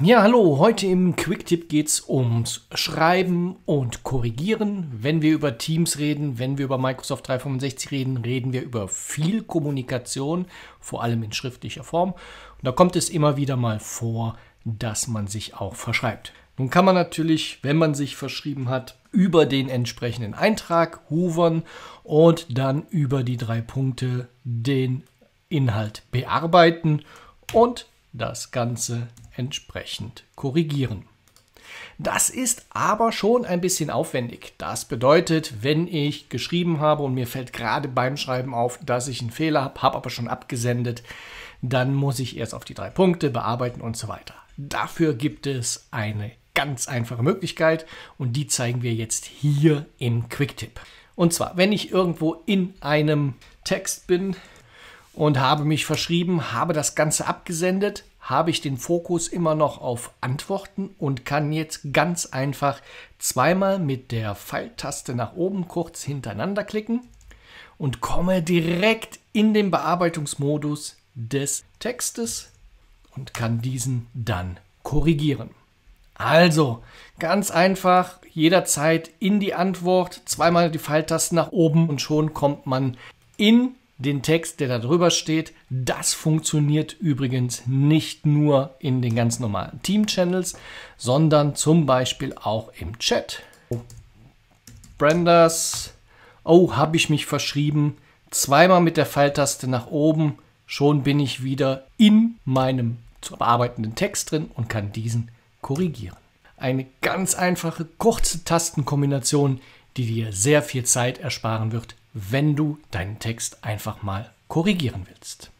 Ja, hallo, heute im Quick-Tipp geht es ums Schreiben und Korrigieren. Wenn wir über Teams reden, wenn wir über Microsoft 365 reden, reden wir über viel Kommunikation, vor allem in schriftlicher Form. Und da kommt es immer wieder mal vor, dass man sich auch verschreibt. Nun kann man natürlich, wenn man sich verschrieben hat, über den entsprechenden Eintrag hovern und dann über die drei Punkte den Inhalt bearbeiten und das Ganze entsprechend korrigieren. Das ist aber schon ein bisschen aufwendig. Das bedeutet, wenn ich geschrieben habe und mir fällt gerade beim Schreiben auf, dass ich einen Fehler habe, habe aber schon abgesendet, dann muss ich erst auf die drei Punkte bearbeiten und so weiter. Dafür gibt es eine ganz einfache Möglichkeit und die zeigen wir jetzt hier im Quicktip. Und zwar, wenn ich irgendwo in einem Text bin und habe mich verschrieben, habe das Ganze abgesendet, habe ich den Fokus immer noch auf Antworten und kann jetzt ganz einfach zweimal mit der Pfeiltaste nach oben kurz hintereinander klicken und komme direkt in den Bearbeitungsmodus des Textes und kann diesen dann korrigieren. Also ganz einfach jederzeit in die Antwort, zweimal die Pfeiltaste nach oben und schon kommt man in den Text, der da drüber steht. Das funktioniert übrigens nicht nur in den ganz normalen Team-Channels, sondern zum Beispiel auch im Chat. Brandas, oh, habe ich mich verschrieben. Zweimal mit der Pfeiltaste nach oben, schon bin ich wieder in meinem zu bearbeitenden Text drin und kann diesen korrigieren. Eine ganz einfache, kurze Tastenkombination, die dir sehr viel Zeit ersparen wird wenn du deinen Text einfach mal korrigieren willst.